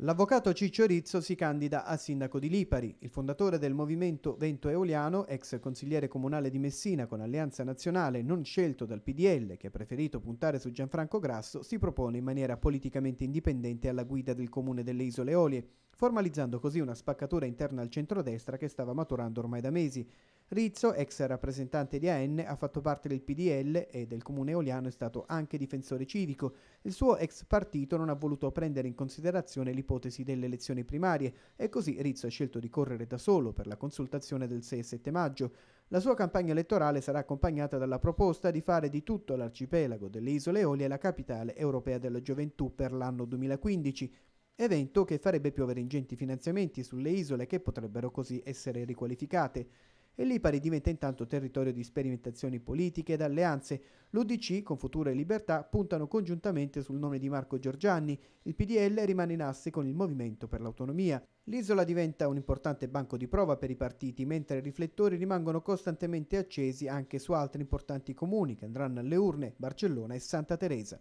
L'avvocato Ciccio Rizzo si candida a sindaco di Lipari. Il fondatore del movimento Vento Eoliano, ex consigliere comunale di Messina con Alleanza Nazionale, non scelto dal PDL, che ha preferito puntare su Gianfranco Grasso, si propone in maniera politicamente indipendente alla guida del comune delle Isole Eolie, formalizzando così una spaccatura interna al centrodestra che stava maturando ormai da mesi. Rizzo, ex rappresentante di AN, ha fatto parte del PDL e del comune Oliano è stato anche difensore civico. Il suo ex partito non ha voluto prendere in considerazione l'ipotesi delle elezioni primarie e così Rizzo ha scelto di correre da solo per la consultazione del 6 e 7 maggio. La sua campagna elettorale sarà accompagnata dalla proposta di fare di tutto l'arcipelago delle isole Eolie la capitale europea della gioventù per l'anno 2015 evento che farebbe piovere ingenti finanziamenti sulle isole che potrebbero così essere riqualificate e l'Ipari diventa intanto territorio di sperimentazioni politiche ed alleanze. L'UDC, con Futura e Libertà, puntano congiuntamente sul nome di Marco Giorgianni, il PDL rimane in asse con il Movimento per l'Autonomia. L'isola diventa un importante banco di prova per i partiti, mentre i riflettori rimangono costantemente accesi anche su altri importanti comuni che andranno alle urne, Barcellona e Santa Teresa.